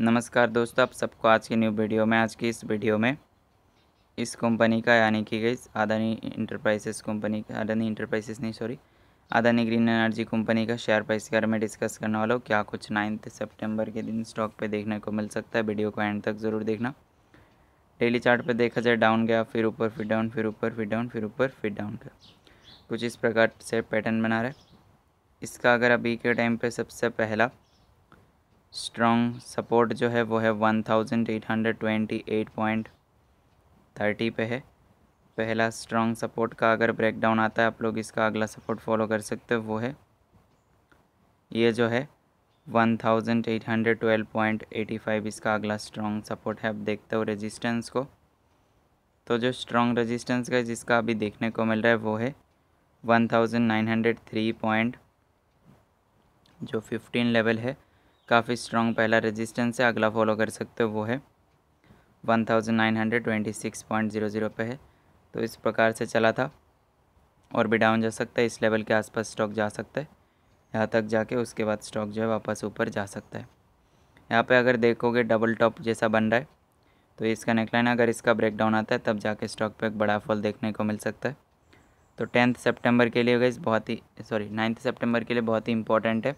नमस्कार दोस्तों आप सबको आज की न्यू वीडियो में आज की इस वीडियो में इस कंपनी का यानी कि गई अदानी इंटरप्राइजेस कंपनी का अदानी इंटरप्राइजेस नहीं sorry Adani green energy company का शेयर प्राइस के बारे में डिस्कस करने वाला हूँ क्या कुछ नाइन्थ सितंबर के दिन स्टॉक पे देखने को मिल सकता है वीडियो को एंड तक ज़रूर देखना डेली चार्ट पे देखा जाए डाउन गया फिर ऊपर फिर डाउन फिर ऊपर फिर डाउन फिर ऊपर फिर डाउन गया कुछ इस प्रकार से पैटर्न बना रहा है इसका अगर अभी के टाइम पर सबसे पहला स्ट्रॉन्ग सपोर्ट जो है वो है one thousand eight hundred twenty eight point thirty पे है पहला स्ट्रॉन्ग सपोर्ट का अगर ब्रेकडाउन आता है आप लोग इसका अगला सपोर्ट फॉलो कर सकते हो वो है ये जो है one thousand eight hundred twelve point eighty five इसका अगला स्ट्रॉन्ग सपोर्ट है आप देखते हो रेजिस्टेंस को तो जो स्ट्रॉन्ग रेजिस्टेंस का जिसका अभी देखने को मिल रहा है वो है one thousand nine hundred three point जो फिफ्टीन लेवल है काफ़ी स्ट्रॉन्ग पहला रेजिस्टेंस है अगला फॉलो कर सकते हो वो है 1926.00 पे है तो इस प्रकार से चला था और भी डाउन जा सकता है इस लेवल के आसपास स्टॉक जा सकता है यहाँ तक जाके उसके बाद स्टॉक जो है वापस ऊपर जा सकता है यहाँ पे अगर देखोगे डबल टॉप जैसा बन रहा है तो इसका नेकलाइन अगर इसका ब्रेक डाउन आता है तब जाके स्टॉक पर एक बड़ा फॉल देखने को मिल सकता है तो टेंथ सेप्टेम्बर के लिए गई बहुत ही सॉरी नाइन्थ सेप्टेम्बर के लिए बहुत ही इंपॉर्टेंट है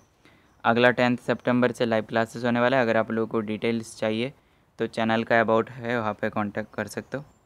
अगला टेंथ सितंबर से लाइव क्लासेस होने वाला है अगर आप लोगों को डिटेल्स चाहिए तो चैनल का अबाउट है वहाँ पे कांटेक्ट कर सकते हो